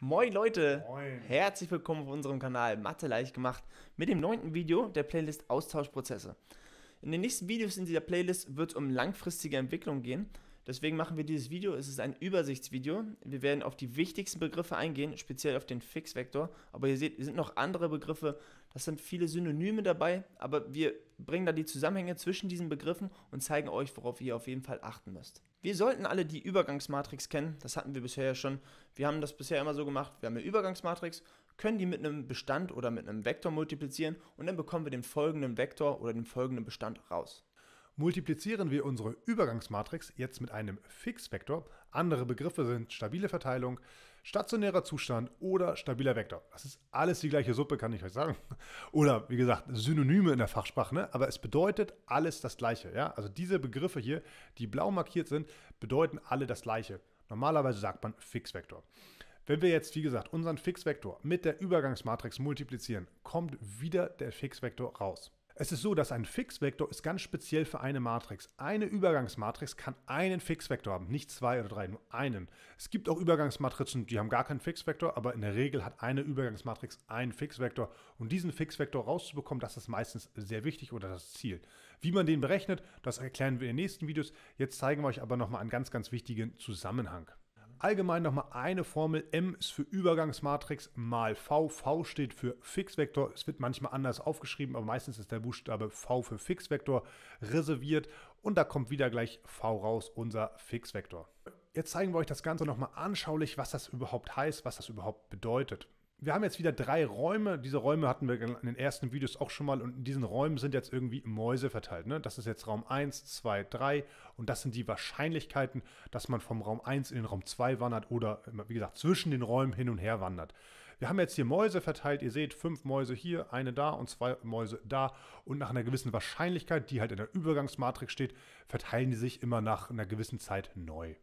Moin Leute, Moin. herzlich willkommen auf unserem Kanal Mathe leicht gemacht mit dem neunten Video der Playlist Austauschprozesse. In den nächsten Videos in dieser Playlist wird es um langfristige Entwicklung gehen. Deswegen machen wir dieses Video, es ist ein Übersichtsvideo. Wir werden auf die wichtigsten Begriffe eingehen, speziell auf den Fixvektor. Aber ihr seht, es sind noch andere Begriffe das sind viele Synonyme dabei, aber wir bringen da die Zusammenhänge zwischen diesen Begriffen und zeigen euch, worauf ihr auf jeden Fall achten müsst. Wir sollten alle die Übergangsmatrix kennen, das hatten wir bisher ja schon. Wir haben das bisher immer so gemacht, wir haben eine Übergangsmatrix, können die mit einem Bestand oder mit einem Vektor multiplizieren und dann bekommen wir den folgenden Vektor oder den folgenden Bestand raus multiplizieren wir unsere Übergangsmatrix jetzt mit einem Fixvektor. Andere Begriffe sind stabile Verteilung, stationärer Zustand oder stabiler Vektor. Das ist alles die gleiche Suppe, kann ich euch sagen. Oder wie gesagt, Synonyme in der Fachsprache, ne? aber es bedeutet alles das Gleiche. Ja? Also diese Begriffe hier, die blau markiert sind, bedeuten alle das Gleiche. Normalerweise sagt man Fixvektor. Wenn wir jetzt, wie gesagt, unseren Fixvektor mit der Übergangsmatrix multiplizieren, kommt wieder der Fixvektor raus. Es ist so, dass ein Fixvektor ist ganz speziell für eine Matrix. Eine Übergangsmatrix kann einen Fixvektor haben, nicht zwei oder drei, nur einen. Es gibt auch Übergangsmatrizen, die haben gar keinen Fixvektor, aber in der Regel hat eine Übergangsmatrix einen Fixvektor. Und diesen Fixvektor rauszubekommen, das ist meistens sehr wichtig oder das Ziel. Wie man den berechnet, das erklären wir in den nächsten Videos. Jetzt zeigen wir euch aber nochmal einen ganz, ganz wichtigen Zusammenhang allgemein nochmal eine Formel. M ist für Übergangsmatrix mal V. V steht für Fixvektor. Es wird manchmal anders aufgeschrieben, aber meistens ist der Buchstabe V für Fixvektor reserviert. Und da kommt wieder gleich V raus, unser Fixvektor. Jetzt zeigen wir euch das Ganze nochmal anschaulich, was das überhaupt heißt, was das überhaupt bedeutet wir haben jetzt wieder drei Räume. Diese Räume hatten wir in den ersten Videos auch schon mal. Und in diesen Räumen sind jetzt irgendwie Mäuse verteilt. Ne? Das ist jetzt Raum 1, 2, 3. Und das sind die Wahrscheinlichkeiten, dass man vom Raum 1 in den Raum 2 wandert oder, wie gesagt, zwischen den Räumen hin und her wandert. Wir haben jetzt hier Mäuse verteilt. Ihr seht, fünf Mäuse hier, eine da und zwei Mäuse da. Und nach einer gewissen Wahrscheinlichkeit, die halt in der Übergangsmatrix steht, verteilen die sich immer nach einer gewissen Zeit neu.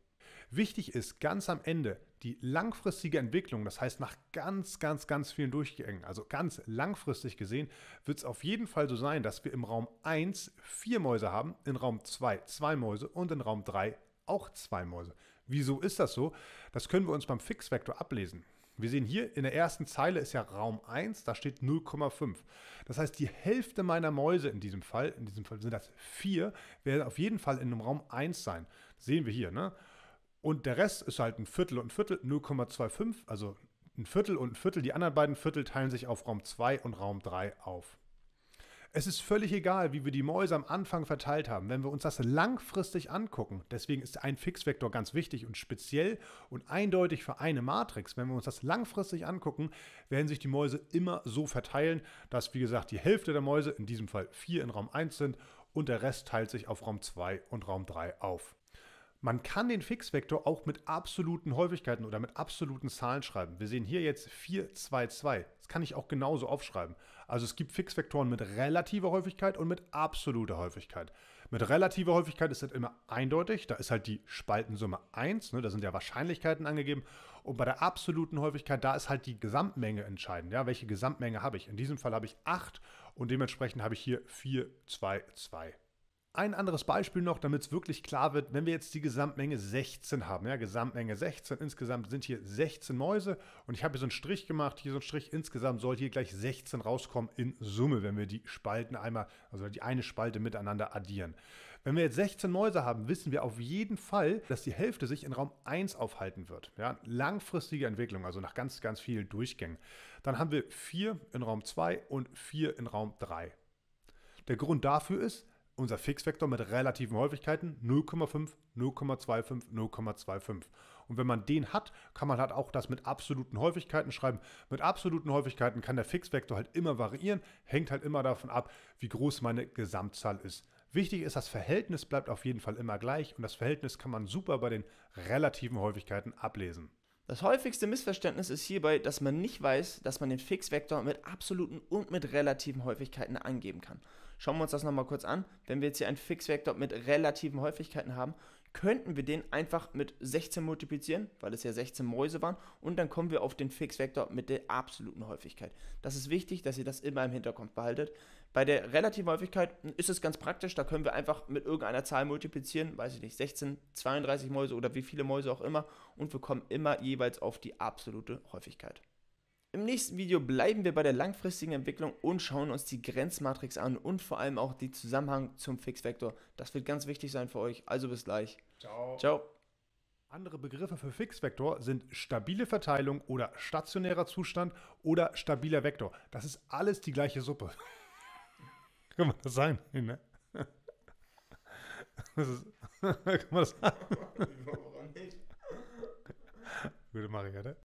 Wichtig ist ganz am Ende, die langfristige Entwicklung, das heißt nach ganz, ganz, ganz vielen Durchgängen, also ganz langfristig gesehen, wird es auf jeden Fall so sein, dass wir im Raum 1 vier Mäuse haben, in Raum 2 zwei Mäuse und in Raum 3 auch zwei Mäuse. Wieso ist das so? Das können wir uns beim Fixvektor ablesen. Wir sehen hier in der ersten Zeile ist ja Raum 1, da steht 0,5. Das heißt, die Hälfte meiner Mäuse in diesem Fall, in diesem Fall sind das 4, werden auf jeden Fall in einem Raum 1 sein. Das sehen wir hier, ne? Und der Rest ist halt ein Viertel und ein Viertel, 0,25, also ein Viertel und ein Viertel. Die anderen beiden Viertel teilen sich auf Raum 2 und Raum 3 auf. Es ist völlig egal, wie wir die Mäuse am Anfang verteilt haben, wenn wir uns das langfristig angucken. Deswegen ist ein Fixvektor ganz wichtig und speziell und eindeutig für eine Matrix. Wenn wir uns das langfristig angucken, werden sich die Mäuse immer so verteilen, dass, wie gesagt, die Hälfte der Mäuse, in diesem Fall vier in Raum 1 sind und der Rest teilt sich auf Raum 2 und Raum 3 auf. Man kann den Fixvektor auch mit absoluten Häufigkeiten oder mit absoluten Zahlen schreiben. Wir sehen hier jetzt 4, 2, 2. Das kann ich auch genauso aufschreiben. Also es gibt Fixvektoren mit relativer Häufigkeit und mit absoluter Häufigkeit. Mit relativer Häufigkeit ist das immer eindeutig. Da ist halt die Spaltensumme 1. Ne? Da sind ja Wahrscheinlichkeiten angegeben. Und bei der absoluten Häufigkeit, da ist halt die Gesamtmenge entscheidend. Ja? Welche Gesamtmenge habe ich? In diesem Fall habe ich 8 und dementsprechend habe ich hier 4, 2, 2 ein anderes Beispiel noch, damit es wirklich klar wird, wenn wir jetzt die Gesamtmenge 16 haben, ja, Gesamtmenge 16, insgesamt sind hier 16 Mäuse und ich habe hier so einen Strich gemacht, hier so einen Strich, insgesamt soll hier gleich 16 rauskommen in Summe, wenn wir die Spalten einmal, also die eine Spalte miteinander addieren. Wenn wir jetzt 16 Mäuse haben, wissen wir auf jeden Fall, dass die Hälfte sich in Raum 1 aufhalten wird. Ja, langfristige Entwicklung, also nach ganz, ganz vielen Durchgängen. Dann haben wir 4 in Raum 2 und 4 in Raum 3. Der Grund dafür ist, unser Fixvektor mit relativen Häufigkeiten 0,5, 0,25, 0,25. Und wenn man den hat, kann man halt auch das mit absoluten Häufigkeiten schreiben. Mit absoluten Häufigkeiten kann der Fixvektor halt immer variieren, hängt halt immer davon ab, wie groß meine Gesamtzahl ist. Wichtig ist, das Verhältnis bleibt auf jeden Fall immer gleich und das Verhältnis kann man super bei den relativen Häufigkeiten ablesen. Das häufigste Missverständnis ist hierbei, dass man nicht weiß, dass man den Fixvektor mit absoluten und mit relativen Häufigkeiten angeben kann. Schauen wir uns das nochmal kurz an. Wenn wir jetzt hier einen Fixvektor mit relativen Häufigkeiten haben, könnten wir den einfach mit 16 multiplizieren, weil es ja 16 Mäuse waren, und dann kommen wir auf den Fixvektor mit der absoluten Häufigkeit. Das ist wichtig, dass ihr das immer im Hinterkopf behaltet. Bei der relativen Häufigkeit ist es ganz praktisch, da können wir einfach mit irgendeiner Zahl multiplizieren, weiß ich nicht, 16, 32 Mäuse oder wie viele Mäuse auch immer, und wir kommen immer jeweils auf die absolute Häufigkeit. Im nächsten Video bleiben wir bei der langfristigen Entwicklung und schauen uns die Grenzmatrix an und vor allem auch den Zusammenhang zum Fixvektor. Das wird ganz wichtig sein für euch. Also bis gleich. Ciao. Ciao. Andere Begriffe für Fixvektor sind stabile Verteilung oder stationärer Zustand oder stabiler Vektor. Das ist alles die gleiche Suppe. Kann man das sein? Ne? Das ist, kann man das sagen? Ne? Warum nicht? Gute Maria, ne?